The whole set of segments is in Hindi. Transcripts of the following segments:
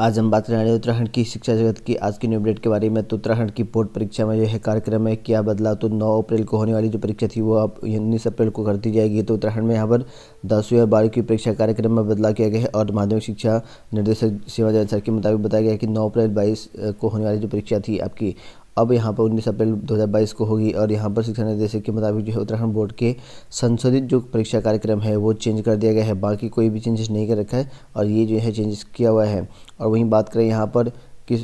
आज हम बात करने रहे उत्तराखंड की शिक्षा जगत की आज की न्यू अपडेट के बारे में तो उत्तराखंड की बोर्ड परीक्षा में जो है कार्यक्रम है क्या बदलाव तो 9 अप्रैल को होने वाली जो परीक्षा थी वो अब उन्नीस अप्रैल को कर दी जाएगी तो उत्तराखंड में यहाँ पर दसवीं और बारहवीं की परीक्षा कार्यक्रम में बदलाव किया गया है और माध्यमिक शिक्षा निर्देशक सेवा जगत सर के मुताबिक बताया गया कि नौ अप्रैल बाईस को होने वाली जो परीक्षा थी आपकी अब यहाँ पर उन्नीस अप्रैल 2022 को होगी और यहाँ पर शिक्षा निर्देशक के मुताबिक जो है उत्तराखंड बोर्ड के संशोधित जो परीक्षा कार्यक्रम है वो चेंज कर दिया गया है बाकी कोई भी चेंजेस नहीं कर रखा है और ये जो है चेंजेस किया हुआ है और वहीं बात करें यहाँ पर कि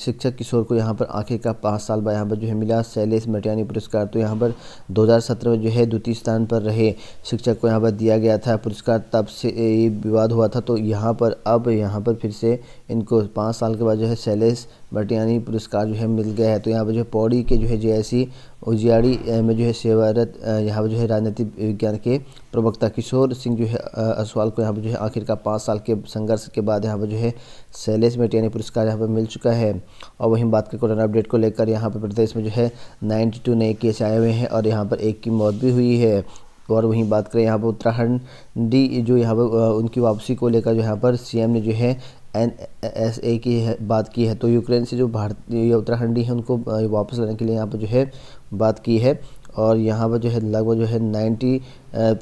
शिक्षक किशोर को यहाँ पर आखिर का पाँच साल बाद यहाँ पर जो है मिला शैलेश मटियानी पुरस्कार तो यहाँ पर 2017 में जो है द्वितीय स्थान पर रहे शिक्षक को यहाँ पर दिया गया था पुरस्कार तब से ये विवाद हुआ था तो यहाँ पर अब यहाँ पर फिर से इनको पाँच साल के बाद जो है शैलेश मटियानी पुरस्कार जो है मिल गया है तो यहाँ पर जो है पौड़ी के जो है जे उजियाड़ी में जो है सेवारत यहाँ पर जो है राजनीतिक विज्ञान के प्रवक्ता किशोर सिंह जो है असवाल को यहाँ पर जो है आखिर का पाँच साल के संघर्ष के बाद यहाँ पर जो है में टी पुरस्कार यहाँ पर मिल चुका है और वहीं बात करें कोरोना अपडेट को लेकर यहाँ पर प्रदेश में जो है नाइन्टी टू नए केस आए हुए हैं और यहाँ पर एक की मौत भी हुई है और वहीं बात करें यहाँ पर उत्तराखंडी जो यहाँ पर उनकी वापसी को लेकर जो यहाँ पर सीएम ने जो है एन एस ए की है, बात की है तो यूक्रेन से जो भारतीय उत्तराखंडी हैं उनको वापस लाने के लिए यहाँ पर जो है बात की है और यहाँ पर जो है लगभग जो है नाइन्टी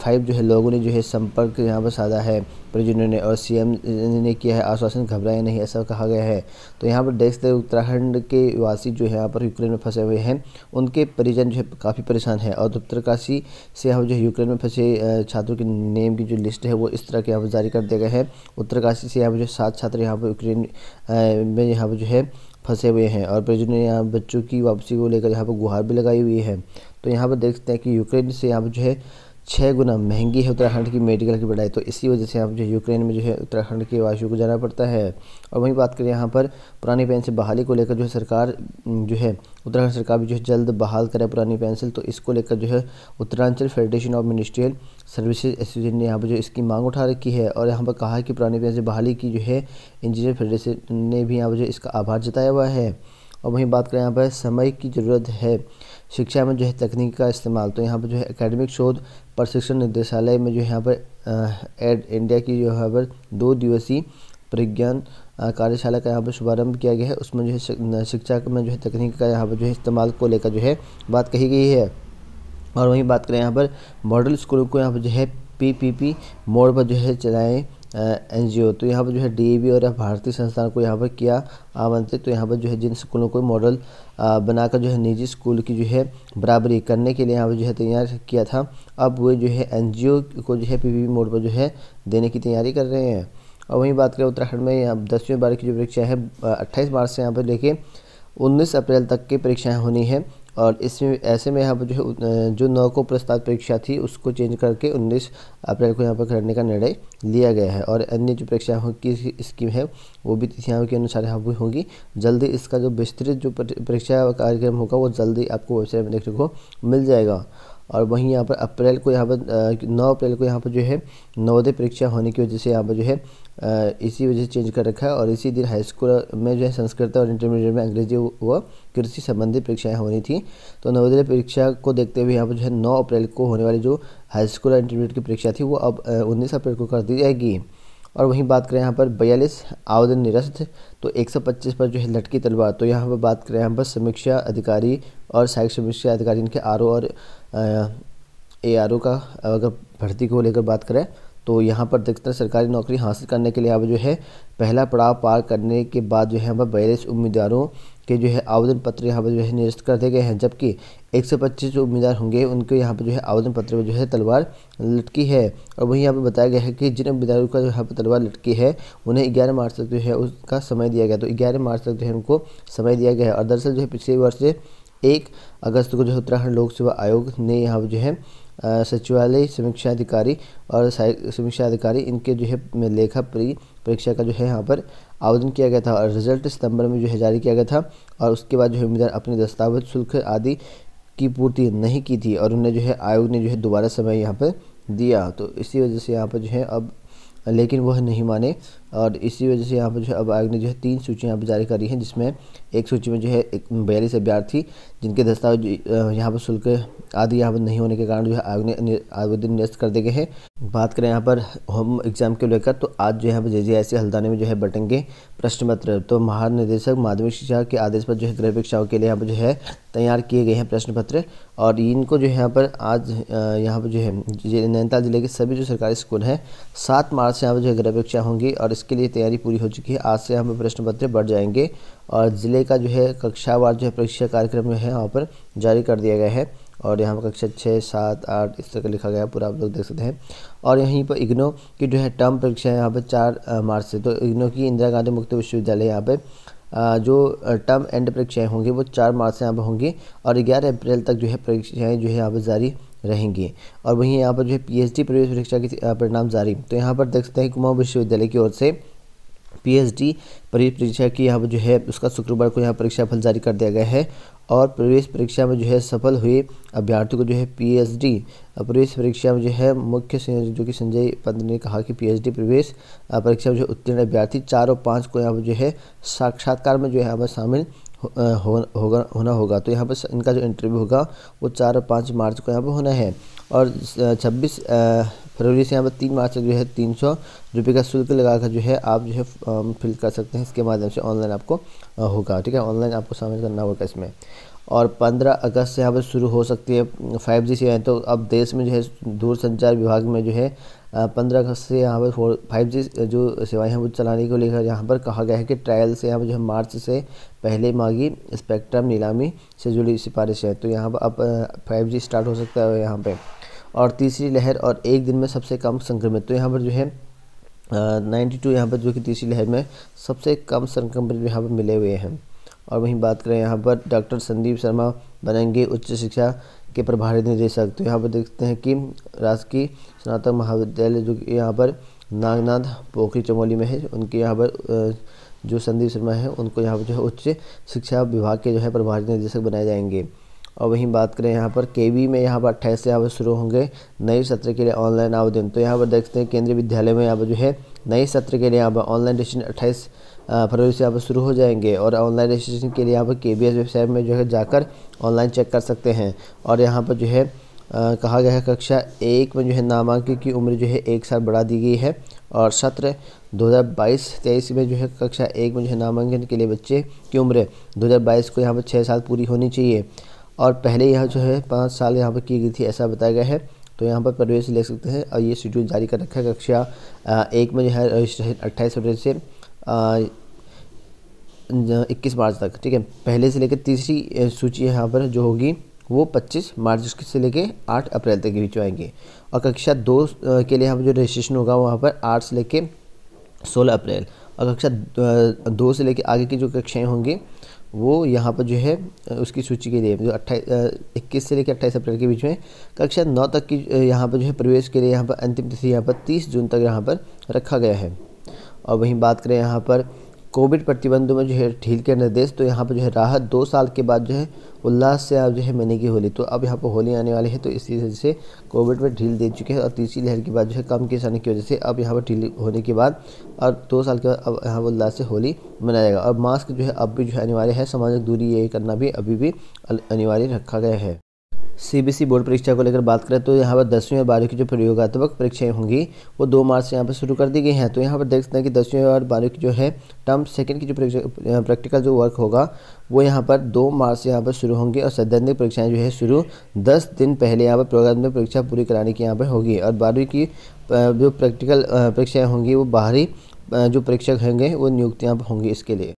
फाइव जो है लोगों ने जो है संपर्क यहाँ पर साधा है परिजनों ने और सीएम ने किया है आश्वासन घबराए नहीं ऐसा कहा गया है तो यहाँ पर देख सकते उत्तराखंड के वासी जो है यहाँ पर यूक्रेन में फंसे हुए हैं उनके परिजन जो है काफ़ी परेशान है और उत्तरकाशी से हम जो है यूक्रेन में फंसे छात्रों के नेम की जो लिस्ट है वो इस तरह के यहाँ पर जारी कर दिया गया है उत्तरकाशी से यहाँ पर जो सात छात्र यहाँ पर यूक्रेन में यहाँ पर जो है फंसे हुए हैं और प्रेजिडेंट ने यहाँ बच्चों की वापसी को लेकर यहाँ पर गुहार भी लगाई हुई है तो यहाँ पर देख सकते हैं कि यूक्रेन से यहाँ पर जो है छः गुना महंगी है उत्तराखंड की मेडिकल की पढ़ाई तो इसी वजह से आप जो यूक्रेन में जो है उत्तराखंड के वासियों को जाना पड़ता है और वहीं बात करें यहाँ पर पुरानी पेंसिल बहाली को लेकर जो है सरकार जो है उत्तराखंड सरकार भी जो है जल्द बहाल करे पुरानी पेंसिल तो इसको लेकर जो है Uttaranchal federation of ministerial services association ने यहाँ पर जो इसकी मांग उठा रखी है और यहाँ पर कहा है कि पुरानी पेंसिल बहाली की जो है इंजीनियर फेडरेशन ने भी यहाँ पर जो इसका आभार जताया हुआ है और वहीं बात करें यहाँ पर समय की ज़रूरत है शिक्षा में जो है तकनीक का इस्तेमाल तो यहाँ पर जो है एकेडमिक शोध प्रशिक्षण निदेशालय में जो है यहाँ पर एड इंडिया की जो है पर दो दिवसीय प्रज्ञान कार्यशाला का यहाँ पर शुभारंभ किया गया है उसमें जो है शिक्षा में जो है तकनीक का यहाँ पर जो है इस्तेमाल को लेकर जो है बात कही गई है और वहीं बात करें यहाँ पर मॉडल स्कूलों को यहाँ पर जो है पीपीपी मोड पर जो है चलाएं एनजीओ तो यहाँ पर जो है डी और भारतीय संस्थान को यहाँ पर किया आमंत्रित तो यहाँ पर जो है जिन स्कूलों को मॉडल बनाकर जो है निजी स्कूल की जो है बराबरी करने के लिए यहाँ पर जो है तैयार किया था अब वे जो है एन को जो है वी मोड पर जो है देने की तैयारी कर रहे हैं और वहीं बात करें उत्तराखंड में यहाँ दसवीं बारह की जो परीक्षा है अट्ठाईस मार्च से यहाँ पर लेके उन्नीस अप्रैल तक की परीक्षाएँ होनी है और इसमें ऐसे में यहाँ पर जो है जो नौ को प्रस्ताव परीक्षा थी उसको चेंज करके 19 अप्रैल को यहाँ पर करने का निर्णय लिया गया है और अन्य जो परीक्षाओं की स्कीम है वो भी तिथियाओं के अनुसार यहाँ पर होगी जल्दी इसका जो विस्तृत जो परीक्षा कार्यक्रम होगा वो जल्दी आपको वेबसाइट में देखने को मिल जाएगा और वहीं यहाँ पर अप्रैल को यहाँ पर नौ अप्रैल को यहाँ पर जो है नवोदय परीक्षा होने की वजह से यहाँ पर जो है इसी वजह से चेंज कर रखा है और इसी दिन हाई स्कूल में जो है संस्कृत और इंटरमीडिएट में अंग्रेजी व कृषि संबंधी परीक्षाएं होनी थी तो नवोदय परीक्षा को देखते हुए यहाँ पर जो है नौ अप्रैल को होने वाली जो हाई स्कूल और इंटरमीडिएट की परीक्षा थी वो अब उन्नीस अप्रैल को कर दी जाएगी और वहीं बात करें यहाँ पर बयालीस आवेदन निरस्त तो एक पर जो है लटकी तलवार तो यहाँ पर बात करें यहाँ पर समीक्षा अधिकारी और सहायक समीक्षा अधिकारी इनके आर और ए आर का अगर भर्ती को लेकर बात करें तो यहाँ पर देखते हैं सरकारी नौकरी हासिल करने के लिए अब जो है पहला पड़ाव पार करने के बाद जो है यहाँ पर बयालीस उम्मीदवारों के जो है आवेदन पत्र यहाँ पर जो है निरस्त कर दिए गए हैं जबकि एक सौ पच्चीस जो उम्मीदवार होंगे उनके यहाँ पर जो है आवेदन पत्र में जो है तलवार लटकी है और वहीं यहाँ पर बताया गया है कि जिन उम्मीदवारों का जो यहाँ पर तलवार लटकी है उन्हें ग्यारह मार्च तक जो है उसका समय दिया गया तो ग्यारह मार्च तक जो है उनको समय दिया गया है और दरअसल जो है पिछले वर्ष एक अगस्त को जो है उत्तराखंड लोक सेवा आयोग ने यहाँ पर जो है सचिवालय समीक्षा अधिकारी और समीक्षा अधिकारी इनके जो है लेखा परी परीक्षा का जो है यहाँ पर आवेदन किया गया था और रिजल्ट सितंबर में जो है जारी किया गया था और उसके बाद जो है उम्मीदवार अपने दस्तावेज शुल्क आदि की पूर्ति नहीं की थी और उन्हें जो है आयोग ने जो है दोबारा समय यहाँ पर दिया तो इसी वजह से यहाँ पर जो है अब लेकिन वह नहीं माने और इसी वजह से यहाँ पर जो है अब आयोग ने जो है तीन सूची यहाँ पर जारी करी है जिसमें एक सूची में जो है एक बयालीस अभ्यर्थी जिनके दस्तावेज यहाँ पर शुल्क आदि यहाँ पर नहीं होने के कारण जो है आयोग ने आवेदन निरस्त कर दिए गए हैं बात करें यहाँ पर होम एग्जाम के लेकर तो आज जो यहाँ जे जे आई सी हल्दाने में जो है बटेंगे प्रश्न पत्र तो महानिदेशक माध्यमिक शिक्षा के आदेश पर जो है गृह परीक्षाओं के लिए यहाँ पर जो है तैयार किए गए हैं प्रश्न पत्र और इनको जो है यहाँ पर आज यहाँ पर जो है नैनीताल जिले के सभी जो सरकारी स्कूल हैं सात मार्च से यहाँ पर जो है गृह परीक्षा होंगी और इसके लिए तैयारी पूरी हो चुकी है आज से हमें प्रश्न पत्र बढ़ जाएंगे और ज़िले का जो है कक्षावार जो है परीक्षा कार्यक्रम जो है वहाँ पर जारी कर दिया गया है और यहाँ पर कक्षा छः सात आठ इस तरह का लिखा गया है पूरा आप लोग देख सकते हैं और यहीं पर इग्नो की जो है टर्म परीक्षा है यहाँ पर चार मार्च से तो इग्नो की इंदिरा गांधी मुक्त विश्वविद्यालय यहाँ पर जो टर्म एंड परीक्षाएँ होंगी वो चार मार्च से यहाँ पर होंगी और ग्यारह अप्रैल तक जो है परीक्षाएँ जो है यहाँ पर जारी रहेंगे और वहीं यहाँ पर जो है पीएचडी प्रवेश परीक्षा की परिणाम जारी तो यहाँ पर देख सकते हैं कुमाऊँ विश्वविद्यालय की ओर से पीएचडी प्रवेश परीक्षा की यहाँ पर जो है उसका शुक्रवार को यहाँ परीक्षा फल जारी कर दिया गया है और प्रवेश परीक्षा में जो है सफल हुए अभ्यर्थियों को जो है पीएचडी प्रवेश परीक्षा में जो है मुख्य जो कि संजय पंत ने कहा कि पीएचडी प्रवेश परीक्षा में जो उत्तीर्ण अभ्यर्थी चार और पाँच को यहाँ पर जो है साक्षात्कार में जो है यहाँ पर शामिल हो, होगा होना होगा तो यहाँ पर इनका जो इंटरव्यू होगा वो चार और पाँच मार्च को यहाँ पर होना है और छब्बीस फरवरी से यहाँ पर तीन मार्च तक जो है तीन सौ रुपये का शुल्क लगाकर जो है आप जो है फिल कर सकते हैं इसके माध्यम से ऑनलाइन आपको होगा ठीक है ऑनलाइन आपको शामिल करना होगा इसमें और 15 अगस्त से यहाँ पर शुरू हो सकती है 5G सेवाएँ तो अब देश में जो है दूरसंचार विभाग में जो है पंद्रह अगस्त से यहाँ पर फोर फाइव जी जो सेवाएं हैं वो चलाने को लेकर यहाँ पर कहा गया है कि ट्रायल से यहाँ पर जो है मार्च से पहले मांगी स्पेक्ट्रम नीलामी से जुड़ी सिफारिश है तो यहाँ पर अब फाइव जी स्टार्ट हो सकता है यहाँ पर और तीसरी लहर और एक दिन में सबसे कम संक्रमित तो यहाँ पर जो है नाइन्टी टू यहाँ पर जो कि तीसरी लहर में सबसे कम संक्रमित यहाँ पर मिले हुए हैं और वहीं बात करें यहाँ पर डॉक्टर संदीप शर्मा बनेंगे उच्च शिक्षा के प्रभारी निदेशक तो यहाँ पर देखते हैं कि राजकीय स्नातक महाविद्यालय जो यहाँ पर नागनाथ पोखरी चमोली में है उनके यहाँ पर जो संदीप शर्मा है उनको यहाँ पर जो है उच्च शिक्षा विभाग के जो है प्रभारी निदेशक बनाए जाएंगे और वहीं बात करें यहाँ पर के में यहाँ पर अट्ठाईस से यहाँ पर शुरू होंगे नए सत्र के लिए ऑनलाइन आवेदन तो यहाँ पर देखते हैं केंद्रीय विद्यालय में यहाँ पर जो है नए सत्र के लिए यहाँ पर ऑनलाइन डिसीजन अट्ठाईस फरवरी से यहाँ पर शुरू हो जाएंगे और ऑनलाइन रजिस्ट्रेशन के लिए यहाँ पर के वेबसाइट में जो है जाकर ऑनलाइन चेक कर सकते हैं और यहाँ पर जो है आ, कहा गया है कक्षा एक में जो है नामांकन की उम्र जो है एक साल बढ़ा दी गई है और सत्र 2022-23 में जो है कक्षा एक में जो है नामांकन के लिए बच्चे की उम्र 2022 को यहाँ पर छः साल पूरी होनी चाहिए और पहले यहाँ जो है पाँच साल यहाँ पर की गई थी ऐसा बताया गया है तो यहाँ पर प्रवेश ले सकते हैं और ये शेड्यूल जारी कर रखा है कक्षा एक में जो है रजिस्ट्रेशन अट्ठाईस फरवरी से इक्कीस मार्च तक ठीक है पहले से लेकर तीसरी सूची यहाँ पर जो होगी वो 25 मार्च से लेके 8 अप्रैल तक के बीच आएंगे और कक्षा दो के लिए हम जो रजिस्ट्रेशन होगा वहाँ पर 8 से लेके 16 अप्रैल और कक्षा दो से लेके आगे की जो कक्षाएं होंगी वो यहाँ पर जो है उसकी सूची के लिए जो अट्ठाईस इक्कीस से लेकर अट्ठाईस अप्रैल के बीच में कक्षा नौ तक की यहाँ पर जो है प्रवेश के लिए यहाँ पर अंतिम तिथि यहाँ पर तीस जून तक यहाँ पर रखा गया है और वहीं बात करें यहाँ पर कोविड प्रतिबंधों में जो है ढील के निर्देश तो यहाँ पर जो है राहत दो साल के बाद जो है उल्लास से अब जो है मनेगी होली तो अब यहाँ पर होली आने वाली है तो इसी वजह से कोविड में ढील दे चुके हैं और तीसरी लहर के बाद जो है कम केस आने की वजह से अब यहाँ पर ढील होने के बाद और दो साल के बाद अब यहाँ पर उल्लास से होली मनाया जाएगा और मास्क जो है अब भी जो है अनिवार्य है सामाजिक दूरी ये करना भी अभी भी अनिवार्य रखा गया है सीबीएसई बोर्ड परीक्षा को लेकर बात करें तो यहाँ पर दसवीं और बारहवीं की जो प्रयोगात्मक परीक्षाएं होंगी वो दो मार्च से यहाँ पर शुरू कर दी गई हैं तो यहाँ पर देख सकते हैं कि दसवीं और बारहवीं की जो है टर्म सेकंड की जो प्रैक्टिकल जो वर्क होगा वो यहाँ पर दो मार्च से यहाँ पर शुरू होंगी और सैद्धांतिक परीक्षाएँ जो है शुरू दस दिन पहले यहाँ पर प्रयोगात्मक परीक्षा पूरी कराने की यहाँ पर होगी और बारहवीं की जो प्रैक्टिकल परीक्षाएँ होंगी वो बाहरी जो परीक्षक होंगे वो नियुक्तियाँ यहाँ पर होंगी इसके लिए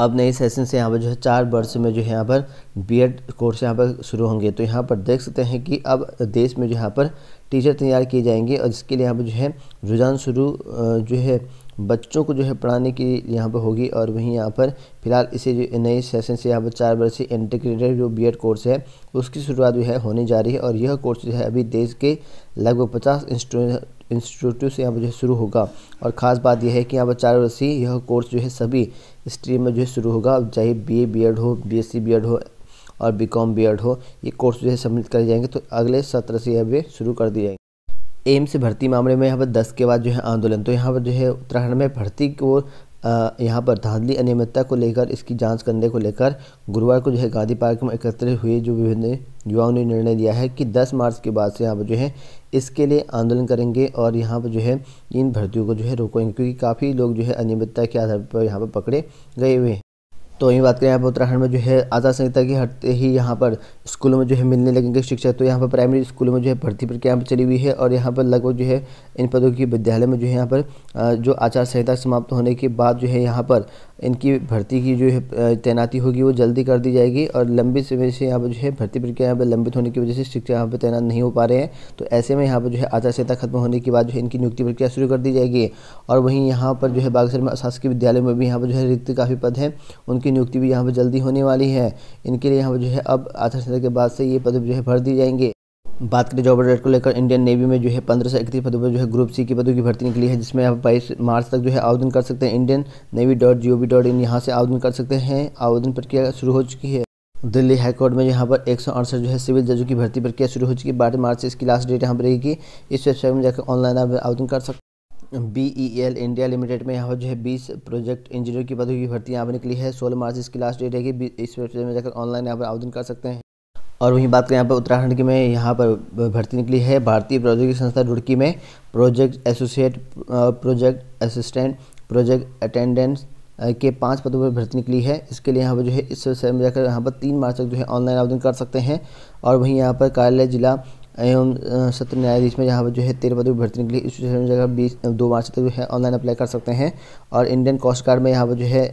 अब नए सेशन से यहाँ पर जो है चार वर्ष में जो है यहाँ पर बीएड कोर्स यहाँ पर शुरू होंगे तो यहाँ पर देख सकते हैं कि अब देश में जो यहाँ पर टीचर तैयार किए जाएंगे और जिसके लिए यहाँ पर जो है रुझान शुरू जो है बच्चों को जो है पढ़ाने की यहाँ पर होगी और वहीं यहाँ पर फिलहाल इसे जो नए सेशन से यहाँ पर चार वर्ष इंटीग्रेटेड जो बीएड कोर्स है उसकी शुरुआत जो है होने जा रही है और यह कोर्स जो है अभी देश के लगभग पचास इंस्टीट्यूट इंस्टीट्यूट से यहाँ पर जो है शुरू होगा और ख़ास बात यह है कि यहाँ पर चार वर्षीय यह कोर्स जो है सभी स्ट्रीम में जो है शुरू होगा चाहे बी ए बी एड हो B S C B Ed हो और बी कॉम बी एड हो ये कोर्स जो है सबमिट कर जाएंगे तो अगले सत्र से यह शुरू कर दिए जाएंगे एम्स भर्ती मामले में यहाँ पर दस के बाद जो है आंदोलन तो यहाँ पर जो है उत्तराखंड में भर्ती को यहाँ पर धांधली अनियमितता को लेकर इसकी जांच करने को लेकर गुरुवार को जो है गांधी पार्क में एकत्र हुए जो विभिन्न युवाओं ने निर्णय लिया है कि 10 मार्च के बाद से यहाँ पर जो है इसके लिए आंदोलन करेंगे और यहाँ पर जो है इन भर्तियों को जो है रोकेंगे क्योंकि काफ़ी लोग जो है अनियमितता के आधार पर यहाँ पर पकड़े गए हुए हैं तो यही बात करें यहाँ पर उत्तराखंड में जो है आचार संहिता की हटते ही यहाँ पर स्कूलों में जो है मिलने लगेंगे शिक्षा तो यहाँ पर प्राइमरी स्कूलों में जो है भर्ती प्रक्रिया यहाँ पर चली हुई है और यहाँ पर लगभग जो है इन पदों की विद्यालय में जो है यहाँ पर जो आचार संहिता समाप्त होने के बाद जो है यहाँ पर इनकी भर्ती की जो है तैनाती होगी वो जल्दी कर दी जाएगी और लंबी समय से यहाँ पर जो है भर्ती प्रक्रिया यहाँ पर लंबित होने की वजह से शिक्षक यहाँ पर तैनात नहीं हो पा रहे हैं तो ऐसे में यहाँ पर जो है आचार संहिता खत्म होने के बाद जो है इनकी नियुक्ति प्रक्रिया शुरू कर दी जाएगी और वहीं यहाँ पर जो है बागेश्वर में अशासकीय विद्यालय में भी यहाँ पर जो है रिक्त काफ़ी पद हैं उनकी नियुक्ति भी यहाँ पर जल्दी होने वाली है इनके लिए यहाँ पर जो है अब आचार संहिता यात्रा के बाद से ये पद जो है भर दिए जाएंगे बात करें जॉब अपडेट को लेकर इंडियन नेवी में जो है पंद्रह से इकतीस पदों पर जो है ग्रुप सी की पदों की भर्ती निकली है जिसमें आप बाईस मार्च तक जो है आवेदन कर सकते हैं Indian navy dot G O V dot in यहाँ से आवेदन कर सकते हैं आवेदन प्रक्रिया शुरू हो चुकी है दिल्ली हाईकोर्ट में यहाँ पर एक जो है सिविल जजों की भर्ती प्रक्रिया शुरू हो चुकी है बारह मार्च से इसकी लास्ट डेट यहाँ पर रहेगी इस वेबसाइट में जाकर ऑनलाइन आप आवेदन कर सकते B E L India limited में यहाँ पर जो है बीस प्रोजेक्ट इंजीनियर की पदों की भर्ती यहाँ पर निकली है सोलह मार्च इसकी लास्ट डेट रहेगी इस वेबसाइट में जाकर ऑनलाइन यहाँ पर आवेदन कर सकते हैं और वहीं बात करें यहाँ पर उत्तराखंड की में यहाँ पर भर्ती निकली है भारतीय प्रौद्योगिकी संस्था रुड़की में project associate project assistant project attendance के पांच पदों पर भर्ती निकली है इसके लिए यहाँ पर जो है इस वेबसाइट में जाकर यहाँ पर तीन मार्च तक जो है ऑनलाइन आवेदन कर सकते हैं और वहीं यहाँ पर कार्यालय जिला एवं सत्र न्यायाधीश में यहाँ पर जो है तेरह पदों पर भर्ती निकली इस जाकर बीस दो मार्च तक जो है ऑनलाइन अप्लाई कर सकते हैं और इंडियन कोस्ट गार्ड में यहाँ पर जो है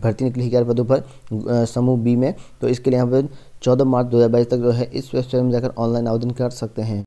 भर्ती निकली है ग्यारह पदों पर समूह बी में तो इसके लिए यहाँ पर चौदह मार्च दो हज़ार बाईस तक जो है इस वेबसाइट में जाकर ऑनलाइन आवेदन कर सकते हैं